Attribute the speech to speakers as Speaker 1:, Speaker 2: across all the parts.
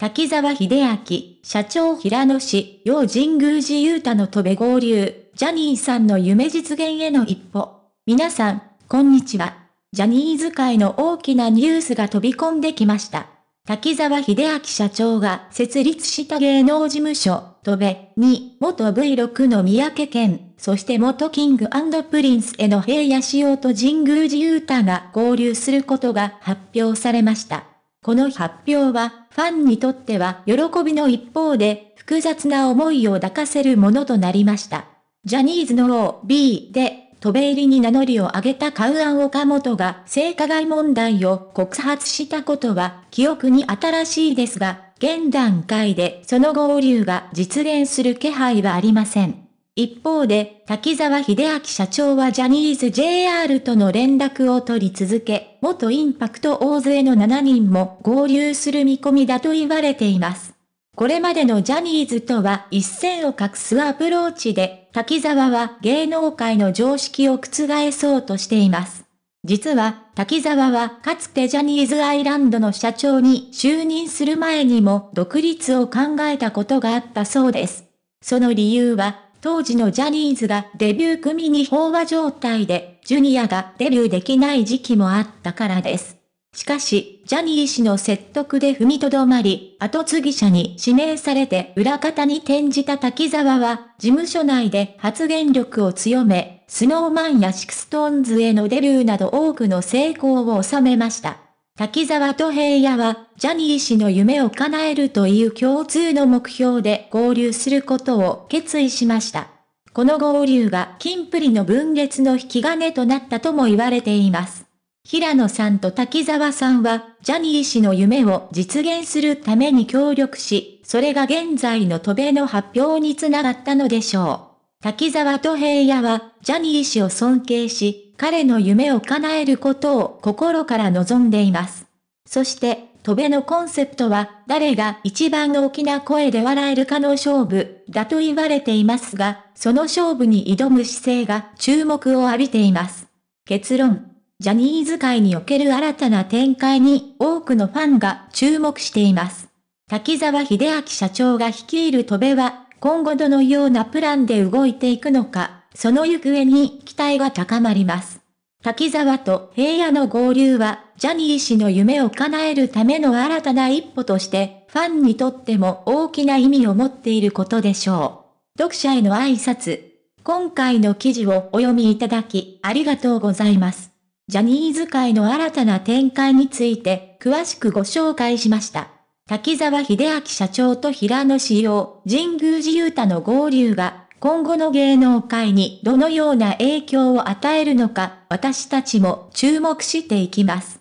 Speaker 1: 滝沢秀明、社長平野氏、陽神宮寺雄太の戸部合流、ジャニーさんの夢実現への一歩。皆さん、こんにちは。ジャニーズ界の大きなニュースが飛び込んできました。滝沢秀明社長が設立した芸能事務所、戸部に、元 V6 の三宅健、そして元キングプリンスへの平野仕様と神宮寺雄太が合流することが発表されました。この発表は、ファンにとっては喜びの一方で、複雑な思いを抱かせるものとなりました。ジャニーズの OB で、渡米入りに名乗りを上げたカウアン・岡本が性加害問題を告発したことは、記憶に新しいですが、現段階でその合流が実現する気配はありません。一方で、滝沢秀明社長はジャニーズ JR との連絡を取り続け、元インパクト大勢の7人も合流する見込みだと言われています。これまでのジャニーズとは一線を画すアプローチで、滝沢は芸能界の常識を覆そうとしています。実は、滝沢はかつてジャニーズアイランドの社長に就任する前にも独立を考えたことがあったそうです。その理由は、当時のジャニーズがデビュー組に飽和状態で、ジュニアがデビューできない時期もあったからです。しかし、ジャニー氏の説得で踏みとどまり、後継ぎ者に指名されて裏方に転じた滝沢は、事務所内で発言力を強め、スノーマンやシクストーンズへのデビューなど多くの成功を収めました。滝沢と平野は、ジャニー氏の夢を叶えるという共通の目標で合流することを決意しました。この合流が金プリの分裂の引き金となったとも言われています。平野さんと滝沢さんは、ジャニー氏の夢を実現するために協力し、それが現在の渡米の発表につながったのでしょう。滝沢と平野は、ジャニー氏を尊敬し、彼の夢を叶えることを心から望んでいます。そして、戸べのコンセプトは、誰が一番大きな声で笑えるかの勝負、だと言われていますが、その勝負に挑む姿勢が注目を浴びています。結論。ジャニーズ界における新たな展開に多くのファンが注目しています。滝沢秀明社長が率いる戸べは、今後どのようなプランで動いていくのか、その行方に期待が高まります。滝沢と平野の合流は、ジャニー氏の夢を叶えるための新たな一歩として、ファンにとっても大きな意味を持っていることでしょう。読者への挨拶。今回の記事をお読みいただき、ありがとうございます。ジャニーズ界の新たな展開について、詳しくご紹介しました。滝沢秀明社長と平野志陽、神宮寺雄太の合流が今後の芸能界にどのような影響を与えるのか、私たちも注目していきます。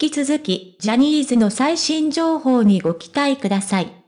Speaker 1: 引き続き、ジャニーズの最新情報にご期待ください。